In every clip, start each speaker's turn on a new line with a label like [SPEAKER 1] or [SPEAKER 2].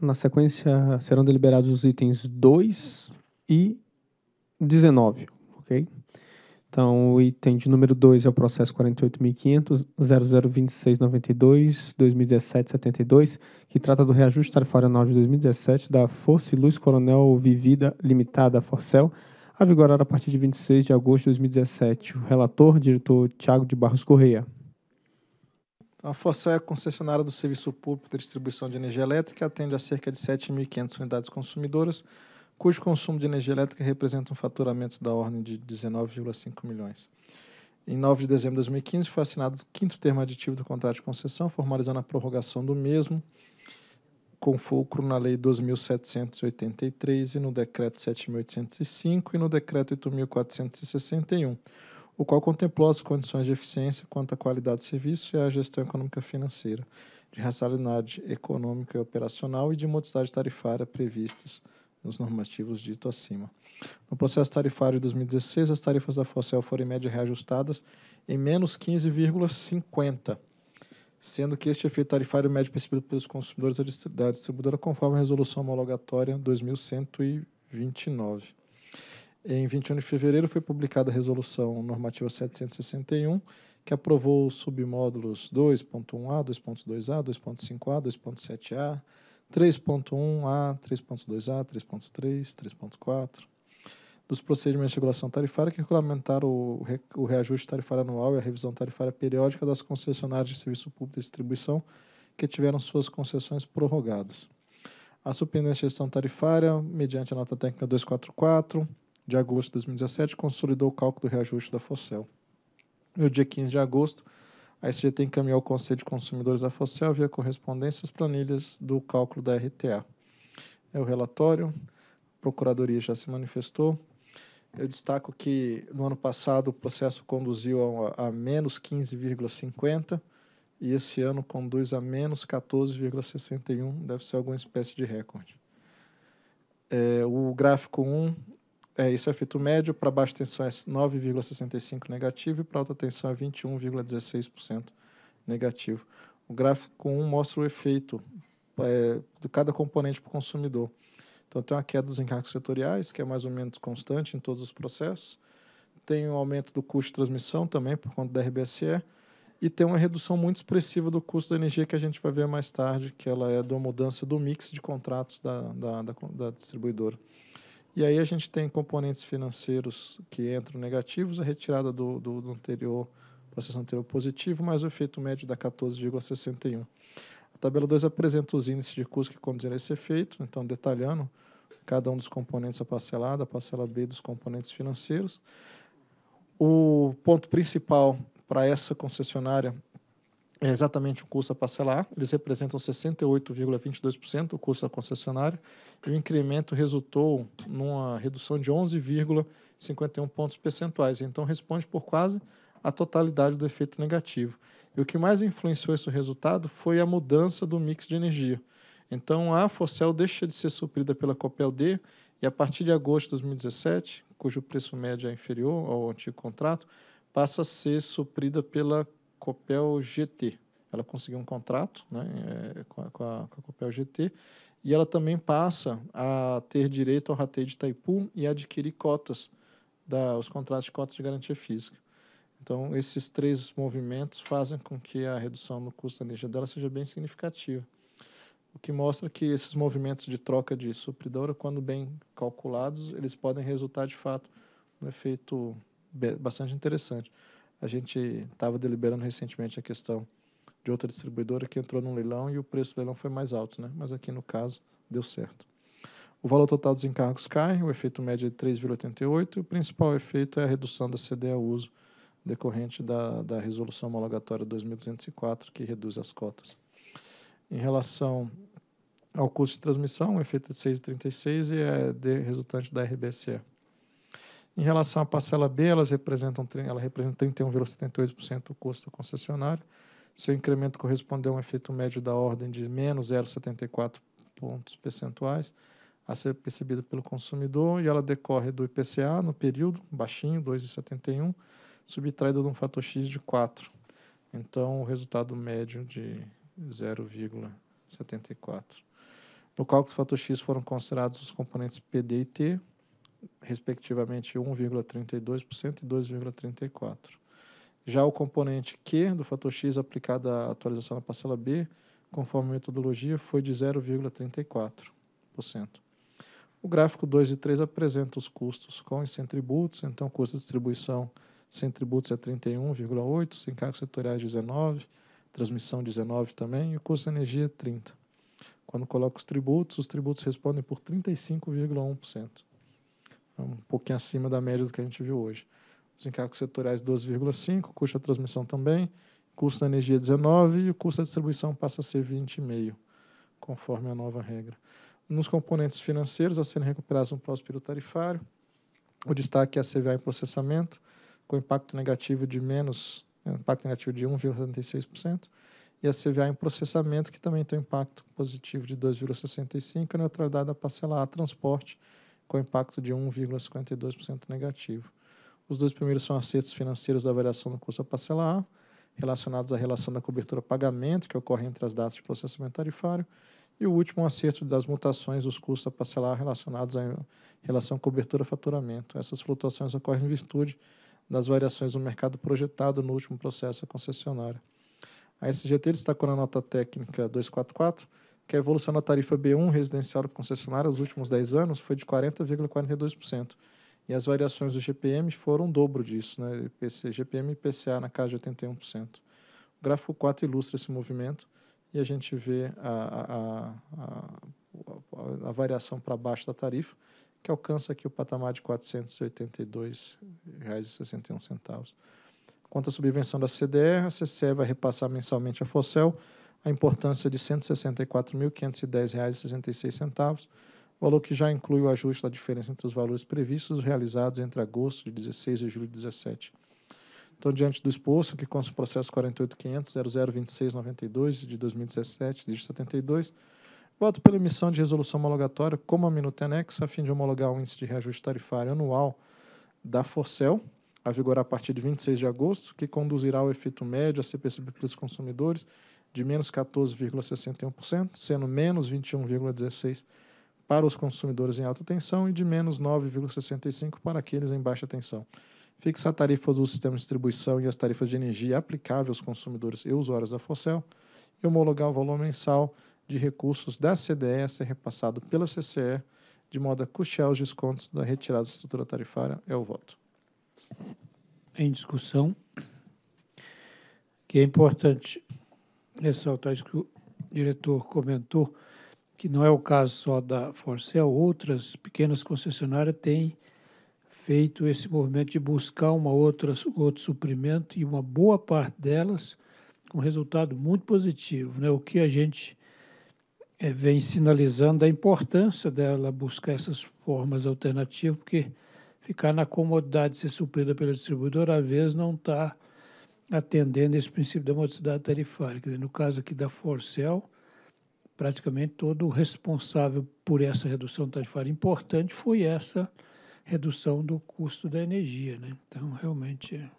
[SPEAKER 1] Na sequência, serão deliberados os itens 2 e 19, ok? Então, o item de número 2 é o processo 48.500.002692.2017.72, que trata do reajuste tarifário anual de 2017 da Força e Luz Coronel Vivida Limitada, Forcel, a vigorar a partir de 26 de agosto de 2017. O relator, diretor Tiago de Barros Correia.
[SPEAKER 2] Então, a Forcel é a concessionária do Serviço Público de Distribuição de Energia Elétrica, que atende a cerca de 7.500 unidades consumidoras, cujo consumo de energia elétrica representa um faturamento da ordem de 19,5 milhões. Em 9 de dezembro de 2015, foi assinado o quinto termo aditivo do contrato de concessão, formalizando a prorrogação do mesmo, com fulcro na Lei 2.783 e no Decreto 7.805 e no Decreto 8.461 o qual contemplou as condições de eficiência quanto à qualidade do serviço e à gestão econômica financeira, de racionalidade econômica e operacional e de modicidade tarifária previstas nos normativos dito acima. No processo tarifário de 2016, as tarifas da FOCEL foram em média reajustadas em menos 15,50%, sendo que este efeito tarifário médio percebido pelos consumidores da distribuidora conforme a resolução homologatória 2129. Em 21 de fevereiro foi publicada a Resolução Normativa 761, que aprovou os submódulos 2.1A, 2.2A, 2.5A, 2.7A, 3.1A, 3.2A, 3.3, 3.4, dos procedimentos de regulação tarifária que regulamentaram o, reajuste tarifário anual e a revisão tarifária periódica das concessionárias de serviço público de distribuição que tiveram suas concessões prorrogadas. A superintendência de gestão tarifária, mediante a nota técnica 244, de agosto de 2017 consolidou o cálculo do reajuste da FOCEL. No dia 15 de agosto, a SGT encaminhou ao Conselho de Consumidores da FOCEL via correspondência as planilhas do cálculo da RTA. É o relatório, a Procuradoria já se manifestou. Eu destaco que no ano passado o processo conduziu a, a menos 15,50 e esse ano conduz a menos 14,61, deve ser alguma espécie de recorde. É, o gráfico 1 é, isso é efeito médio, para baixa tensão é 9,65 negativo e para alta tensão é 21,16% negativo. O gráfico 1 mostra o efeito é, de cada componente para o consumidor. Então, tem uma queda dos encargos setoriais, que é mais ou menos constante em todos os processos. Tem um aumento do custo de transmissão também, por conta da RBSE. E tem uma redução muito expressiva do custo da energia, que a gente vai ver mais tarde, que ela é da mudança do mix de contratos da, da, da, da distribuidora. E aí a gente tem componentes financeiros que entram negativos, a retirada do, do, do anterior, processo anterior positivo, mais o efeito médio da 14,61. A tabela 2 apresenta os índices de custo que conduziram a esse efeito, então detalhando cada um dos componentes a parcelada, a parcela B dos componentes financeiros. O ponto principal para essa concessionária é exatamente o custo a parcelar, eles representam 68,22% do custo da concessionária, e o incremento resultou numa redução de 11,51 pontos percentuais, então responde por quase a totalidade do efeito negativo. E o que mais influenciou esse resultado foi a mudança do mix de energia. Então, a Focel deixa de ser suprida pela Copel D e, a partir de agosto de 2017, cujo preço médio é inferior ao antigo contrato, passa a ser suprida pela Copel GT. Ela conseguiu um contrato né, eh, com, a, com, a, Copel GT e ela também passa a ter direito ao rateio de Itaipu e adquirir cotas, da, os contratos de cotas de garantia física. Então, esses três movimentos fazem com que a redução no custo da energia dela seja bem significativa. O que mostra que esses movimentos de troca de supridora, quando bem calculados, eles podem resultar de fato um efeito bastante interessante. A gente estava deliberando recentemente a questão de outra distribuidora que entrou num leilão e o preço do leilão foi mais alto, né? Mas aqui no caso deu certo. O valor total dos encargos cai, o efeito médio é de 3,88 e o principal efeito é a redução da CDE ao uso decorrente da, da resolução homologatória 2204 que reduz as cotas. Em relação ao custo de transmissão, o efeito é de 6,36 e é de, resultante da RBSE. Em relação à parcela B, elas representam, ela representa 31,78% do custo da concessionária. Seu incremento correspondeu a um efeito médio da ordem de menos 0,74 pontos percentuais a ser percebida pelo consumidor e ela decorre do IPCA no período, baixinho, 2,71, subtraído de um fator X de 4. Então, o resultado médio de 0,74. No cálculo do fator X foram considerados os componentes PD e T, respectivamente 1,32% e 2,34%. Já o componente Q do fator X aplicado à atualização da parcela B, conforme a metodologia, foi de 0,34%. O gráfico 2 e 3 apresenta os custos com e sem tributos, então custo de distribuição sem tributos é 31,8, sem cargos setoriais 19, transmissão 19 também, e o custo de energia 30. Quando coloco os tributos, os tributos respondem por 35,1%. É um pouquinho acima da média do que a gente viu hoje. Os encargos setoriais 12,5, custo da transmissão também, custo da energia 19 e o custo da distribuição passa a ser 20,5, conforme a nova regra. Nos componentes financeiros a serem é recuperados no próximo período tarifário, o destaque é a CVA em processamento, com impacto negativo de menos, né, impacto negativo de 1,76%, e a CVA em processamento, que também tem um impacto positivo de 2,65%, a neutralidade da parcela A transporte, com impacto de 1,52% negativo. Os dois primeiros são acertos financeiros da variação do custo a parcelar, relacionados à relação da cobertura pagamento, que ocorre entre as datas de processamento tarifário, e o último um acerto das mutações dos custos a parcelar relacionados à relação cobertura-faturamento. Essas flutuações ocorrem em virtude das variações do mercado projetado no último processo concessionária. A SGT destacou na nota técnica 244 que a evolução da tarifa B1 residencial do concessionário nos últimos 10 anos foi de 40,42%. E as variações do GPM foram o dobro disso, né? IPC, GPM e IPCA na casa de 81%. O gráfico 4 ilustra esse movimento e a gente vê a, a, a, a variação para baixo da tarifa, que alcança aqui o patamar de R$ 482,61. Quanto à subvenção da CDR, a CCE vai repassar mensalmente a FOCEL a importância de R$ 164.510,66, valor que já inclui o ajuste da diferença entre os valores previstos realizados entre agosto de 16 e julho de 17. Então, diante do exposto, que consta o processo 48.500.002692 de 2017, dígito 72, voto pela emissão de resolução homologatória como a minuta anexa, a fim de homologar o índice de reajuste tarifário anual da Forcel, a vigorar a partir de 26 de agosto, que conduzirá ao efeito médio, a percebido pelos consumidores de menos 14,61%, sendo menos 21,16% para os consumidores em alta tensão e de menos 9,65% para aqueles em baixa tensão. Fixa a tarifa do sistema de distribuição e as tarifas de energia aplicáveis aos consumidores e usuários da Forcel e homologar o valor mensal de recursos da CDE a ser repassado pela CCE, de modo a custear os descontos da retirada da estrutura tarifária. É o voto.
[SPEAKER 1] Em discussão, que é importante ressaltar isso que o diretor comentou, que não é o caso só da Forcel, outras pequenas concessionárias têm feito esse movimento de buscar uma outra, outro suprimento e uma boa parte delas com resultado muito positivo. Né? O que a gente é, vem sinalizando a importância dela buscar essas formas alternativas, porque ficar na comodidade de ser suprida pela distribuidora, às vezes, não está atendendo esse princípio da modicidade tarifária. Quer dizer, no caso aqui da Forcel, praticamente todo o responsável por essa redução tarifária importante foi essa redução do custo da energia. Né? Então, realmente é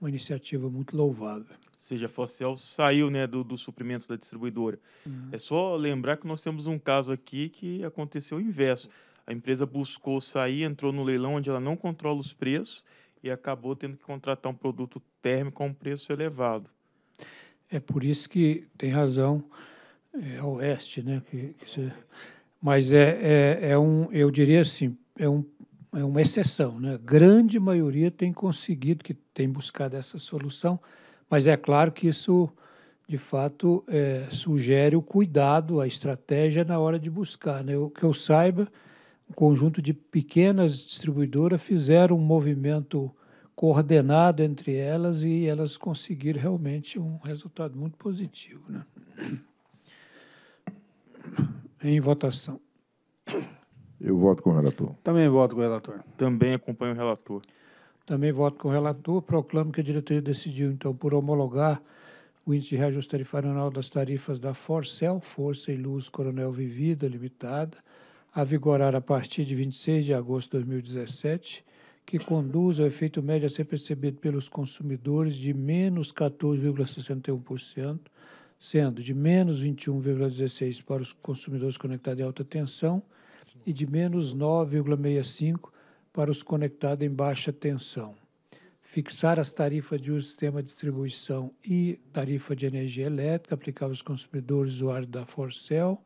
[SPEAKER 1] uma iniciativa muito louvável.
[SPEAKER 2] Ou seja, a Forcel saiu né, do, do suprimento da distribuidora. Uhum. É só lembrar que nós temos um caso aqui que aconteceu o inverso. A empresa buscou sair, entrou no leilão onde ela não controla os preços e acabou tendo que contratar um produto térmico a um preço elevado.
[SPEAKER 1] É por isso que tem razão é, a Oeste, né? Que, que você... Mas é, é, é, um, eu diria assim, é, um, é uma exceção, né? Grande maioria tem conseguido, que tem buscado essa solução, mas é claro que isso, de fato, é, sugere o cuidado, a estratégia na hora de buscar, né? O que eu saiba, um conjunto de pequenas distribuidoras fizeram um movimento coordenado entre elas e elas conseguiram realmente um resultado muito positivo. Né? Em votação.
[SPEAKER 2] Eu voto com o relator.
[SPEAKER 1] Também voto com o relator.
[SPEAKER 2] Também acompanho o relator.
[SPEAKER 1] Também voto com o relator. Proclamo que a diretoria decidiu, então, por homologar o índice de reajuste tarifário anual das tarifas da Forcel, Força e Luz Coronel Vivida Limitada, a vigorar a partir de 26 de agosto de 2017, que conduz ao efeito médio a ser percebido pelos consumidores de menos 14,61%, sendo de menos 21,16% para os consumidores conectados em alta tensão e de menos 9,65% para os conectados em baixa tensão. Fixar as tarifas de um sistema de distribuição e tarifa de energia elétrica aplicáveis aos consumidores usuários da Forcel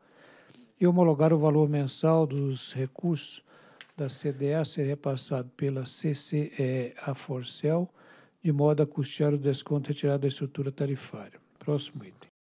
[SPEAKER 1] e homologar o valor mensal dos recursos da CDE a ser repassado pela CCE a Forcel, de modo a custear o desconto retirado da estrutura tarifária. Próximo item.